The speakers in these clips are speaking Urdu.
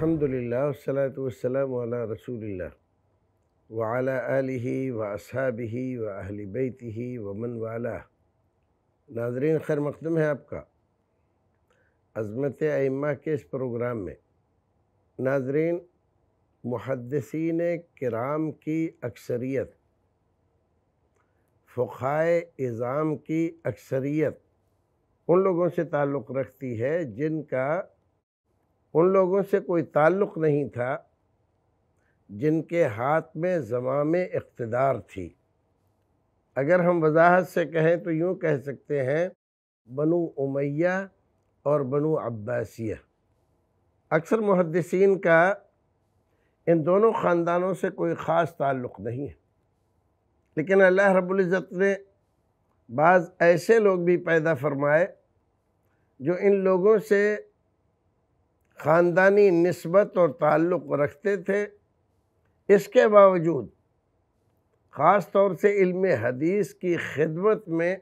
الحمد للہ والصلاة وسلم علی رسول اللہ و اعلیٰ علی وا صحب ہی واہلی بیتی ہی و من والا ناظرین خیر مقدم ہے آپ کا عظمت ائمہ کے اس پروگرام میں ناظرین محدثین کرام کی اکثریت فقائے اظام کی اکثریت ان لوگوں سے تعلق رکھتی ہے جن کا ان لوگوں سے کوئی تعلق نہیں تھا جن کے ہاتھ میں زمام اقتدار تھی اگر ہم وضاحت سے کہیں تو یوں کہہ سکتے ہیں بنو امیہ اور بنو عباسیہ اکثر محدثین کا ان دونوں خاندانوں سے کوئی خاص تعلق نہیں ہے لیکن اللہ رب العزت نے بعض ایسے لوگ بھی پیدا فرمائے جو ان لوگوں سے خاندانی نسبت اور تعلق رکھتے تھے اس کے باوجود خاص طور سے علم حدیث کی خدمت میں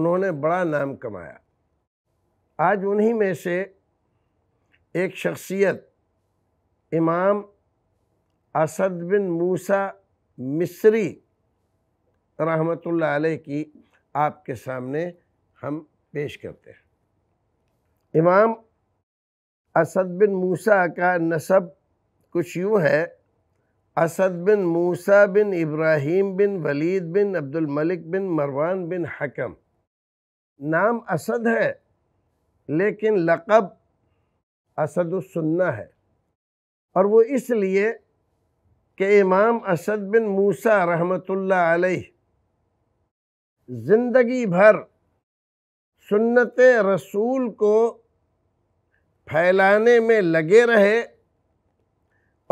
انہوں نے بڑا نام کمایا آج انہی میں سے ایک شخصیت امام اسد بن موسا مصری رحمۃ اللہ علیہ کی آپ کے سامنے ہم پیش کرتے ہیں امام اسد بن موسیٰ کا نصب کچھ یوں ہے اسد بن موسا بن ابراہیم بن ولید بن عبد الملک بن مروان بن حکم نام اسد ہے لیکن لقب اسد السنہ ہے اور وہ اس لیے کہ امام اسد بن موسیٰ رحمۃ اللہ علیہ زندگی بھر سنت رسول کو پھیلانے میں لگے رہے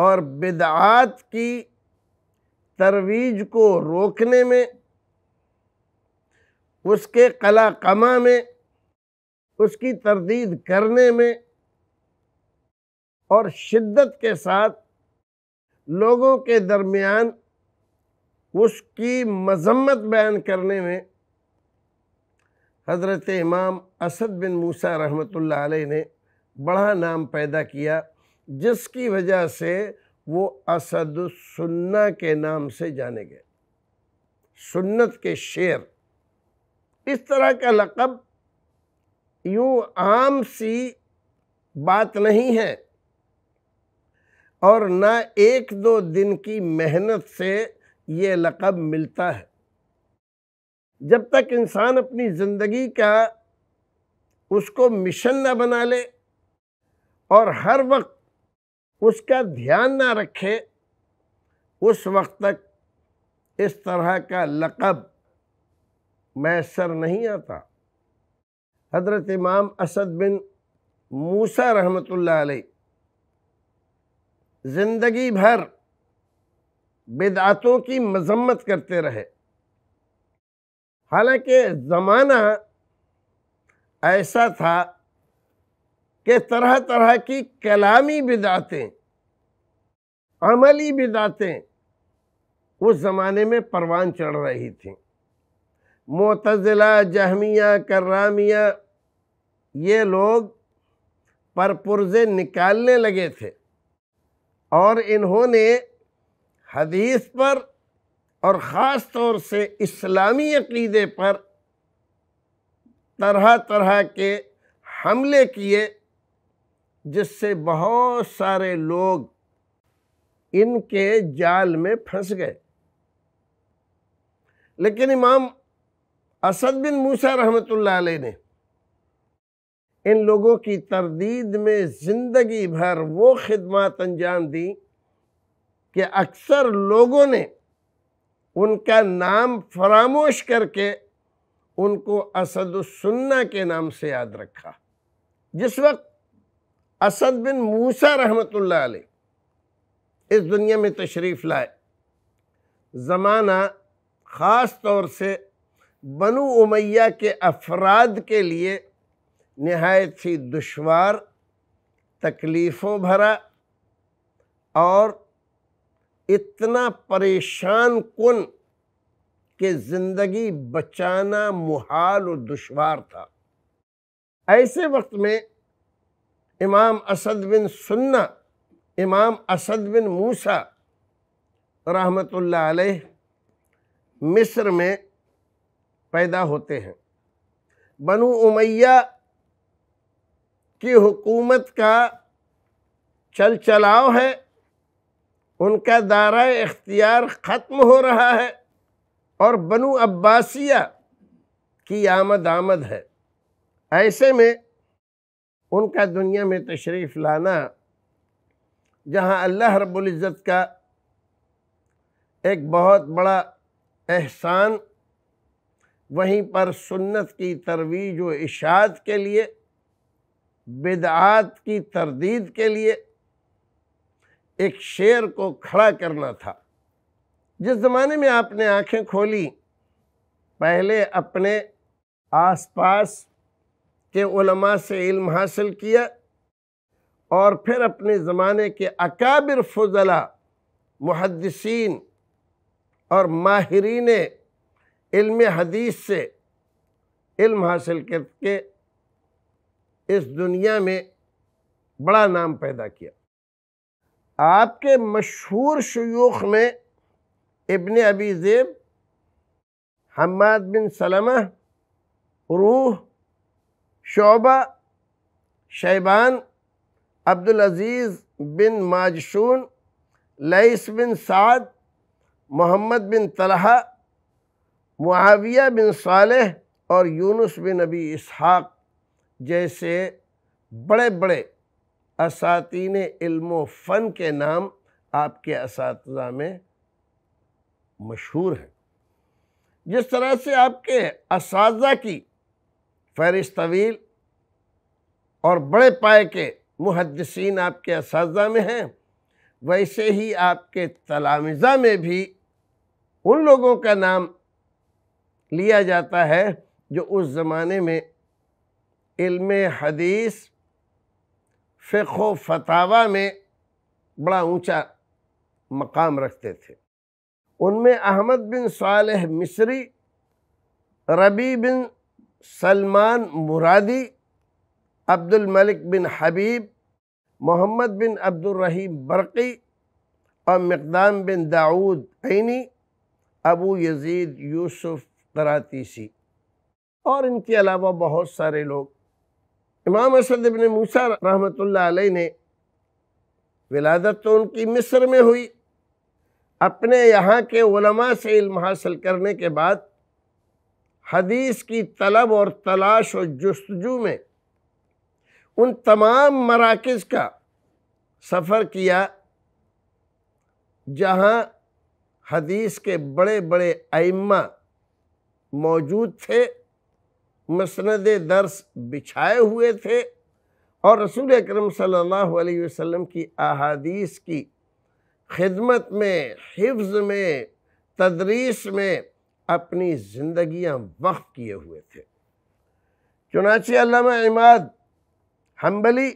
اور بدعات کی ترویج کو روکنے میں اس کے قلع کما میں اس کی تردید کرنے میں اور شدت کے ساتھ لوگوں کے درمیان اس کی مذمت بیان کرنے میں حضرت امام اسد بن موسیٰ رحمۃ اللہ علیہ نے بڑا نام پیدا کیا جس کی وجہ سے وہ اسد السنہ کے نام سے جانے گئے سنت کے شعر اس طرح کا لقب یوں عام سی بات نہیں ہے اور نہ ایک دو دن کی محنت سے یہ لقب ملتا ہے جب تک انسان اپنی زندگی کا اس کو مشن نہ بنا لے اور ہر وقت اس کا دھیان نہ رکھے اس وقت تک اس طرح کا لقب میسر نہیں آتا حضرت امام اسد بن موسا رحمت اللہ علیہ زندگی بھر بدعتوں کی مذمت کرتے رہے حالانکہ زمانہ ایسا تھا کہ طرح طرح کی کلامی بداتیں عملی بدعتیں اس زمانے میں پروان چڑھ رہی تھیں معتزلہ جہمیہ کرامیہ یہ لوگ پرپرزے نکالنے لگے تھے اور انہوں نے حدیث پر اور خاص طور سے اسلامی عقیدے پر طرح طرح کے حملے کیے جس سے بہت سارے لوگ ان کے جال میں پھنس گئے لیکن امام اسد بن موسیٰ رحمۃ اللہ علیہ نے ان لوگوں کی تردید میں زندگی بھر وہ خدمات انجام دی کہ اکثر لوگوں نے ان کا نام فراموش کر کے ان کو اسد السنہ کے نام سے یاد رکھا جس وقت اسد بن موسیٰ رحمۃ اللہ علیہ اس دنیا میں تشریف لائے زمانہ خاص طور سے بنو امیہ کے افراد کے لیے نہایت ہی دشوار تکلیفوں بھرا اور اتنا پریشان کن کہ زندگی بچانا محال و دشوار تھا ایسے وقت میں امام اسد بن سنہ امام اسد بن موسا رحمۃ اللہ علیہ مصر میں پیدا ہوتے ہیں بنو امیہ کی حکومت کا چل چلاؤ ہے ان کا دارہ اختیار ختم ہو رہا ہے اور بنو عباسیہ کی آمد آمد ہے ایسے میں ان کا دنیا میں تشریف لانا جہاں اللہ رب العزت کا ایک بہت بڑا احسان وہیں پر سنت کی ترویج و اشاعت کے لیے بدعات کی تردید کے لیے ایک شعر کو کھڑا کرنا تھا جس زمانے میں آپ نے آنکھیں کھولی پہلے اپنے آس پاس کے علماء سے علم حاصل کیا اور پھر اپنے زمانے کے اکابر فضلہ محدثین اور ماہرین علم حدیث سے علم حاصل کر کے اس دنیا میں بڑا نام پیدا کیا آپ کے مشہور شیوخ میں ابن ابی زیب حماد بن سلمہ روح شعبہ شیبان عبدالعزیز بن ماجشون لئیس بن سعد محمد بن طلحہ معاویہ بن صالح اور یونس بن نبی اسحاق جیسے بڑے بڑے اساتین علم و فن کے نام آپ کے اساتذہ میں مشہور ہیں جس طرح سے آپ کے اساتذہ کی فہرست طویل اور بڑے پائے کے محدثین آپ کے اساتذہ میں ہیں ویسے ہی آپ کے تلامزہ میں بھی ان لوگوں کا نام لیا جاتا ہے جو اس زمانے میں علم حدیث فقہ و فتاوہ میں بڑا اونچا مقام رکھتے تھے ان میں احمد بن صالح مصری ربی بن سلمان مرادی عبد الملک بن حبیب محمد بن عبد الرحیم برقی اور مقدام بن داود عینی ابو یزید یوسف قراتیسی اور ان کے علاوہ بہت سارے لوگ امام اسد ابن موسیٰ رحمۃ اللہ علیہ نے ولادت تو ان کی مصر میں ہوئی اپنے یہاں کے علماء سے علم حاصل کرنے کے بعد حدیث کی طلب اور تلاش و جستجو میں ان تمام مراکز کا سفر کیا جہاں حدیث کے بڑے بڑے ائمہ موجود تھے مسند درس بچھائے ہوئے تھے اور رسول اکرم صلی اللہ علیہ وسلم کی احادیث کی خدمت میں حفظ میں تدریس میں اپنی زندگیاں وقف کیے ہوئے تھے چنانچہ علامہ عماد حنبلی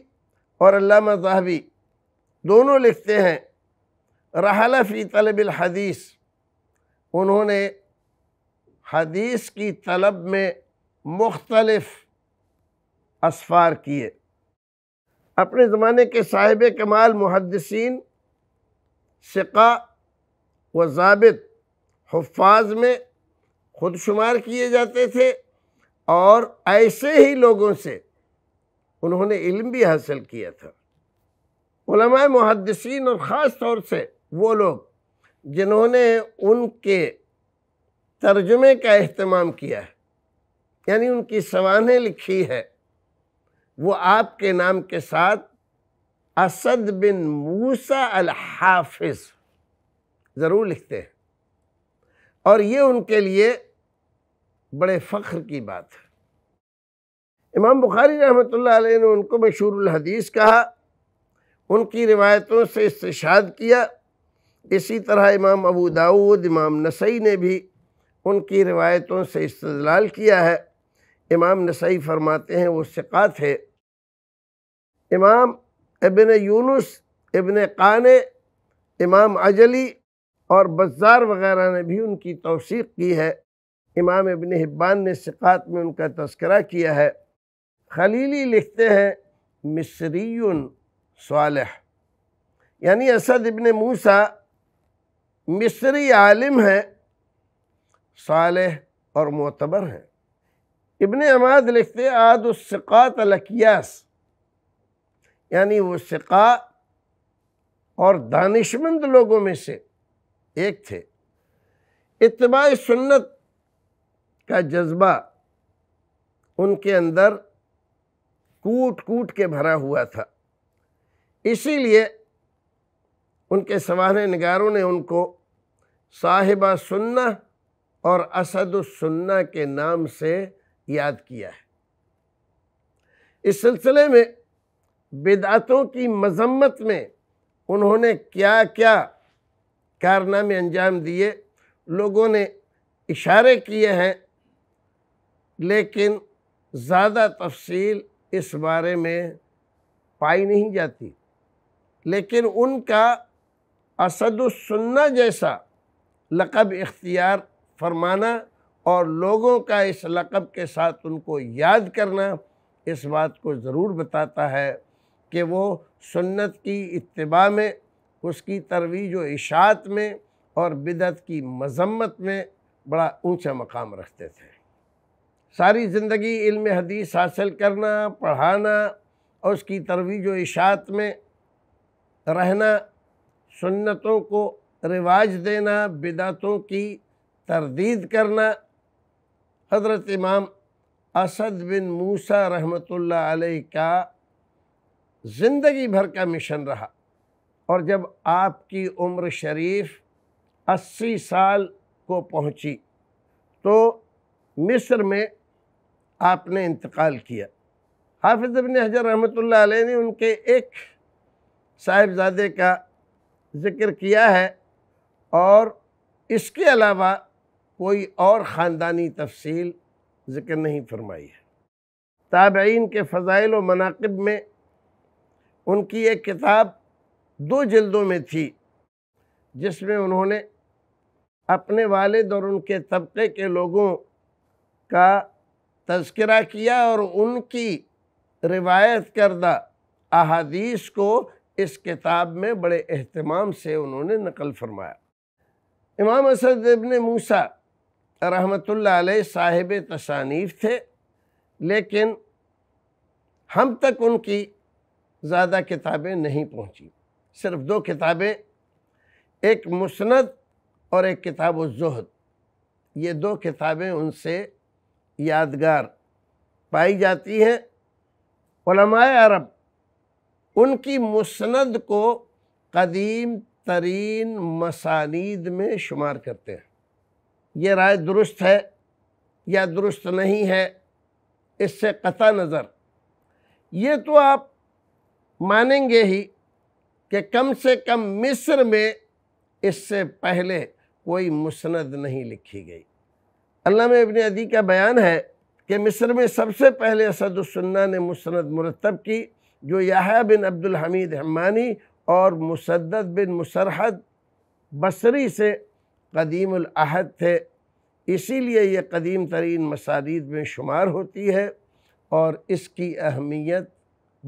اور علامہ ذہبی دونوں لکھتے ہیں رحلہ فی طلب الحدیث انہوں نے حدیث کی طلب میں مختلف اسفار کیے اپنے زمانے کے صاحب کمال محدثین سقا و ضابط حفاظ میں خود شمار کیے جاتے تھے اور ایسے ہی لوگوں سے انہوں نے علم بھی حاصل کیا تھا علماء محدثین اور خاص طور سے وہ لوگ جنہوں نے ان کے ترجمے کا اہتمام کیا ہے یعنی ان کی سوانحیں لکھی ہے وہ آپ کے نام کے ساتھ اسد بن موسا الحافظ ضرور لکھتے ہیں اور یہ ان کے لیے بڑے فخر کی بات ہے امام بخاری رحمۃ اللہ علیہ نے ان کو مشہور الحدیث کہا ان کی روایتوں سے استشاد کیا اسی طرح امام ابو داود امام نسائی نے بھی ان کی روایتوں سے استدلال کیا ہے امام نسائی فرماتے ہیں وہ ثقات ہے امام ابن یونس ابن قانے امام اجلی اور بزار وغیرہ نے بھی ان کی توثیق کی ہے امام ابن حبان نے سقات میں ان کا تذکرہ کیا ہے خلیلی لکھتے ہیں مصری صالح یعنی اسد ابن موسا مصری عالم ہیں صالح اور معتبر ہیں ابن عماد لکھتے عاد السقات الکیاس یعنی وہ سقا اور دانشمند لوگوں میں سے ایک تھے اتباع سنت کا جذبہ ان کے اندر کوٹ کوٹ کے بھرا ہوا تھا اسی لیے ان کے سوانح نگاروں نے ان کو صاحبہ سنہ اور اسد السنہ کے نام سے یاد کیا ہے اس سلسلے میں بدعتوں کی مذمت میں انہوں نے کیا کیا کارنامے انجام دیے لوگوں نے اشارے کیے ہیں لیکن زیادہ تفصیل اس بارے میں پائی نہیں جاتی لیکن ان کا اسد السنہ جیسا لقب اختیار فرمانا اور لوگوں کا اس لقب کے ساتھ ان کو یاد کرنا اس بات کو ضرور بتاتا ہے کہ وہ سنت کی اتباع میں اس کی ترویج و اشاعت میں اور بدعت کی مذمت میں بڑا اونچا مقام رکھتے تھے ساری زندگی علم حدیث حاصل کرنا پڑھانا اور اس کی ترویج و اشاعت میں رہنا سنتوں کو رواج دینا بدعتوں کی تردید کرنا حضرت امام اسد بن موسیٰ رحمۃ اللہ علیہ کا زندگی بھر کا مشن رہا اور جب آپ کی عمر شریف اسی سال کو پہنچی تو مصر میں آپ نے انتقال کیا حافظ ابن حجر رحمۃ اللہ علیہ نے ان کے ایک صاحبزادے کا ذکر کیا ہے اور اس کے علاوہ کوئی اور خاندانی تفصیل ذکر نہیں فرمائی ہے تابعین کے فضائل و مناقب میں ان کی ایک کتاب دو جلدوں میں تھی جس میں انہوں نے اپنے والد اور ان کے طبقے کے لوگوں کا تذکرہ کیا اور ان کی روایت کردہ احادیث کو اس کتاب میں بڑے اہتمام سے انہوں نے نقل فرمایا امام اسد ابن موسیٰ رحمت اللہ علیہ صاحب تصانیف تھے لیکن ہم تک ان کی زیادہ کتابیں نہیں پہنچی صرف دو کتابیں ایک مسند اور ایک کتاب الزہد یہ دو کتابیں ان سے یادگار پائی جاتی ہے علماء عرب ان کی مسند کو قدیم ترین مسانید میں شمار کرتے ہیں یہ رائے درست ہے یا درست نہیں ہے اس سے قطع نظر یہ تو آپ مانیں گے ہی کہ کم سے کم مصر میں اس سے پہلے کوئی مسند نہیں لکھی گئی علامہ ابن عدی کا بیان ہے کہ مصر میں سب سے پہلے اسد السنہ نے مسند مرتب کی جو یاہی بن عبد الحمید حمانی اور مصدت بن مسرحد بصری سے قدیم الاحد تھے اسی لیے یہ قدیم ترین مساجد میں شمار ہوتی ہے اور اس کی اہمیت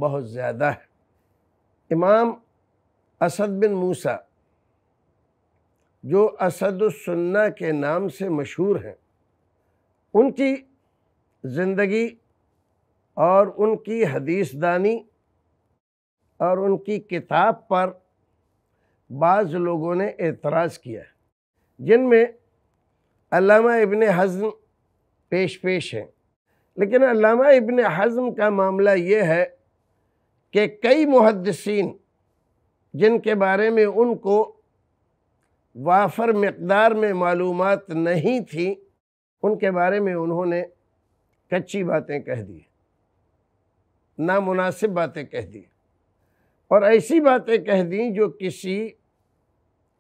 بہت زیادہ ہے امام اسد بن موسیٰ جو اسد السنہ کے نام سے مشہور ہیں ان کی زندگی اور ان کی حدیث دانی اور ان کی کتاب پر بعض لوگوں نے اعتراض کیا جن میں علامہ ابن حضم پیش پیش ہیں لیکن علامہ ابن حضم کا معاملہ یہ ہے کہ کئی محدثین جن کے بارے میں ان کو وافر مقدار میں معلومات نہیں تھیں ان کے بارے میں انہوں نے کچی باتیں کہہ دی نامناسب باتیں کہہ دی اور ایسی باتیں کہہ دیں جو کسی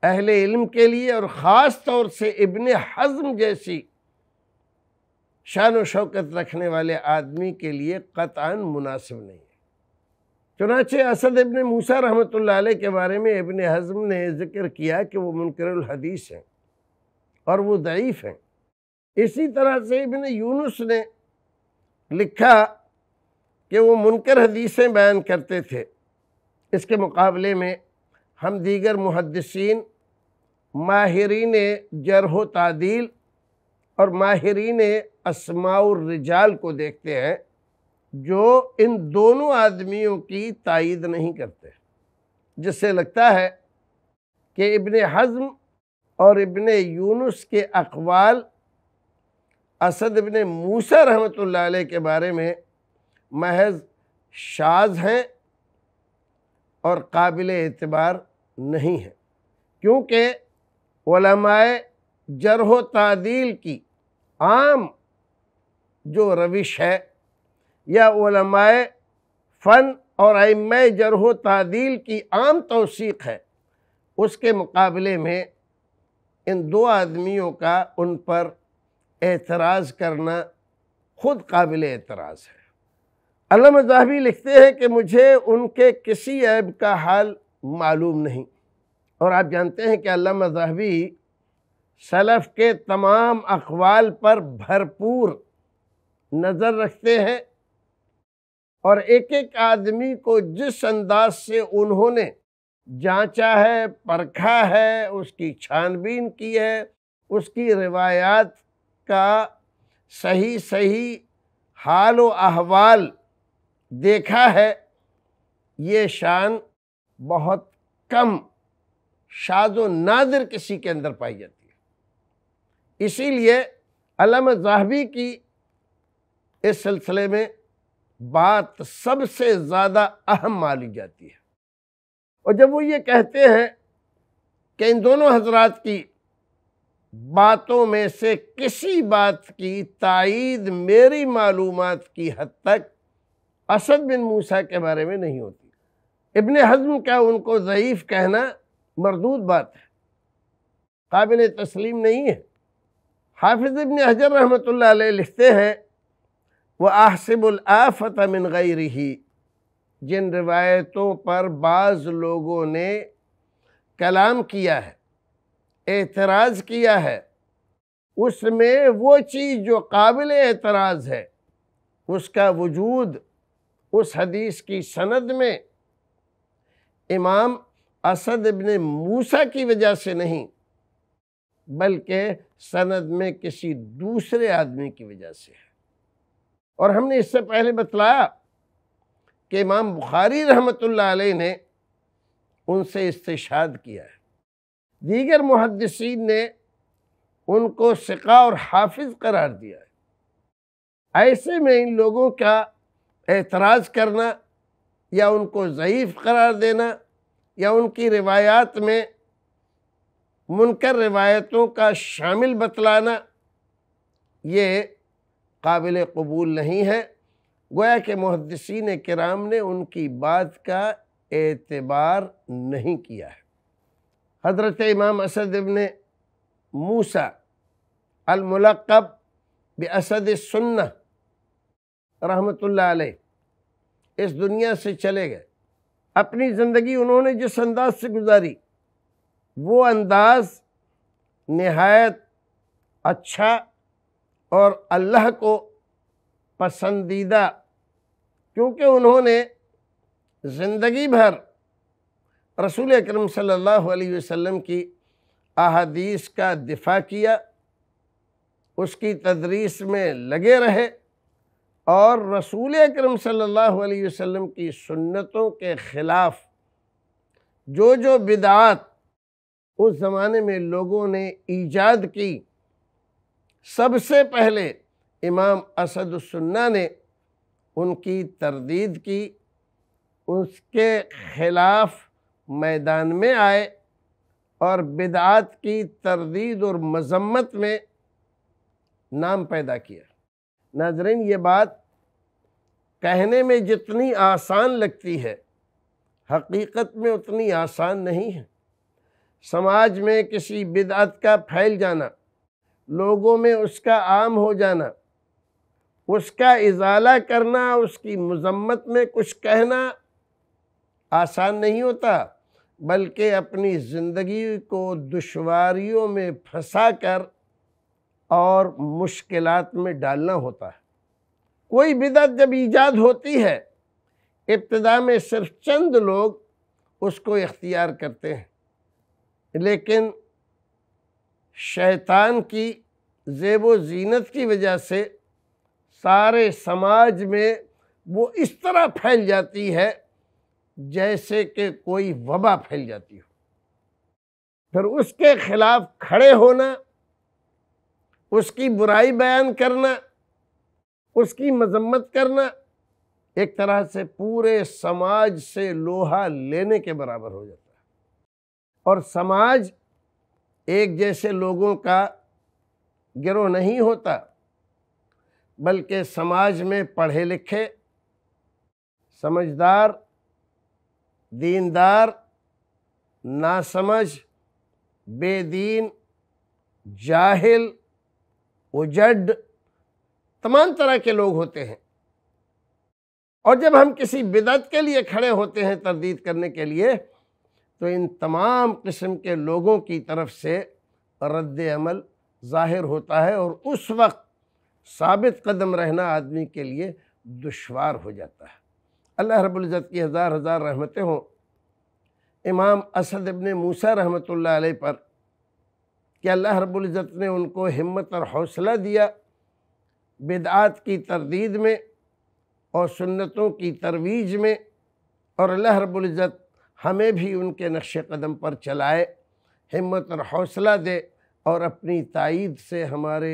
اہل علم کے لیے اور خاص طور سے ابن حضم جیسی شان و شوکت رکھنے والے آدمی کے لیے قطعاً مناسب نہیں ہے چنانچہ اسد ابن موسیٰ رحمۃ اللہ علیہ کے بارے میں ابن حضم نے ذکر کیا کہ وہ منکر الحدیث ہیں اور وہ ضعیف ہیں اسی طرح سے ابن یونس نے لکھا کہ وہ منکر حدیثیں بیان کرتے تھے اس کے مقابلے میں ہم دیگر محدثین ماہرین جرح و تعدیل اور ماہرین اسماع الرجال کو دیکھتے ہیں جو ان دونوں آدمیوں کی تائید نہیں کرتے جس سے لگتا ہے کہ ابن حضم اور ابن یونس کے اقوال اسد ابن موسیٰ رحمۃ اللہ علیہ کے بارے میں محض شاز ہیں اور قابل اعتبار نہیں ہیں کیونکہ علماء جرح و تعدیل کی عام جو روش ہے یا علماء فن اور آئی جرح و تعدیل کی عام توثیق ہے اس کے مقابلے میں ان دو آدمیوں کا ان پر اعتراض کرنا خود قابل اعتراض ہے علامہ مذاہبی لکھتے ہیں کہ مجھے ان کے کسی عیب کا حال معلوم نہیں اور آپ جانتے ہیں کہ علامہ مذاہبی سلف کے تمام اقوال پر بھرپور نظر رکھتے ہیں اور ایک ایک آدمی کو جس انداز سے انہوں نے جانچا ہے پرکھا ہے اس کی چھان بین کی ہے اس کی روایات کا صحیح صحیح حال و احوال دیکھا ہے یہ شان بہت کم شاز و نادر کسی کے اندر پائی جاتی ہے اسی لیے علم زاہبی کی اس سلسلے میں بات سب سے زیادہ اہم مانی جاتی ہے اور جب وہ یہ کہتے ہیں کہ ان دونوں حضرات کی باتوں میں سے کسی بات کی تائید میری معلومات کی حد تک اسد بن موسیٰ کے بارے میں نہیں ہوتی ابن حضم کا ان کو ضعیف کہنا مردود بات ہے قابل تسلیم نہیں ہے حافظ ابن حجر رحمۃ اللہ علیہ لکھتے ہیں وہ آصب الافت من گئی جن روایتوں پر بعض لوگوں نے کلام کیا ہے اعتراض کیا ہے اس میں وہ چیز جو قابل اعتراض ہے اس کا وجود اس حدیث کی سند میں امام اسد ابن موسا کی وجہ سے نہیں بلکہ سند میں کسی دوسرے آدمی کی وجہ سے ہے اور ہم نے اس سے پہلے بتلایا کہ امام بخاری رحمت اللہ علیہ نے ان سے استشاد کیا ہے دیگر محدثین نے ان کو سقہ اور حافظ قرار دیا ہے ایسے میں ان لوگوں کا اعتراض کرنا یا ان کو ضعیف قرار دینا یا ان کی روایات میں منکر روایتوں کا شامل بتلانا یہ قابل قبول نہیں ہے گویا کہ محدثین کرام نے ان کی بات کا اعتبار نہیں کیا ہے حضرت امام اسد ابن موسا الملقب ب اسد سنّ رحمۃ اللہ علیہ اس دنیا سے چلے گئے اپنی زندگی انہوں نے جس انداز سے گزاری وہ انداز نہایت اچھا اور اللہ کو پسندیدہ کیونکہ انہوں نے زندگی بھر رسول اکرم صلی اللہ علیہ وسلم کی احادیث کا دفاع کیا اس کی تدریس میں لگے رہے اور رسول اکرم صلی اللہ علیہ وسلم کی سنتوں کے خلاف جو جو بدعات اس زمانے میں لوگوں نے ایجاد کی سب سے پہلے امام اسد السنہ نے ان کی تردید کی اس کے خلاف میدان میں آئے اور بدعات کی تردید اور مذمت میں نام پیدا کیا ناظرین یہ بات کہنے میں جتنی آسان لگتی ہے حقیقت میں اتنی آسان نہیں ہے سماج میں کسی بدعت کا پھیل جانا لوگوں میں اس کا عام ہو جانا اس کا ازالہ کرنا اس کی مذمت میں کچھ کہنا آسان نہیں ہوتا بلکہ اپنی زندگی کو دشواریوں میں پھنسا کر اور مشکلات میں ڈالنا ہوتا ہے کوئی بدعت جب ایجاد ہوتی ہے ابتدا میں صرف چند لوگ اس کو اختیار کرتے ہیں لیکن شیطان کی زیب و زینت کی وجہ سے سارے سماج میں وہ اس طرح پھیل جاتی ہے جیسے کہ کوئی وبا پھیل جاتی ہو پھر اس کے خلاف کھڑے ہونا اس کی برائی بیان کرنا اس کی مذمت کرنا ایک طرح سے پورے سماج سے لوہا لینے کے برابر ہو جاتا ہے اور سماج ایک جیسے لوگوں کا گروہ نہیں ہوتا بلکہ سماج میں پڑھے لکھے سمجھدار دیندار ناسمجھ بے دین جاہل اجڈ تمام طرح کے لوگ ہوتے ہیں اور جب ہم کسی بدعت کے لیے کھڑے ہوتے ہیں تردید کرنے کے لیے تو ان تمام قسم کے لوگوں کی طرف سے رد عمل ظاہر ہوتا ہے اور اس وقت ثابت قدم رہنا آدمی کے لیے دشوار ہو جاتا ہے اللہ رب العزت کی ہزار ہزار رحمتیں ہوں امام اسد ابن موسیٰ رحمۃ اللہ علیہ پر کہ اللہ رب العزت نے ان کو ہمت اور حوصلہ دیا بدعات کی تردید میں اور سنتوں کی ترویج میں اور اللہ رب العزت ہمیں بھی ان کے نقش قدم پر چلائے ہمت اور حوصلہ دے اور اپنی تائید سے ہمارے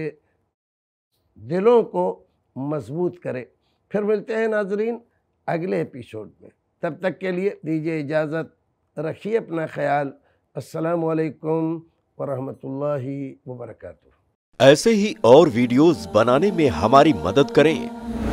دلوں کو مضبوط کرے پھر ملتے ہیں ناظرین اگلے ایپیسوڈ میں تب تک کے لیے دیجیے اجازت رکھیے اپنا خیال السلام علیکم ورحمۃ اللہ وبرکاتہ ایسے ہی اور ویڈیوز بنانے میں ہماری مدد کریں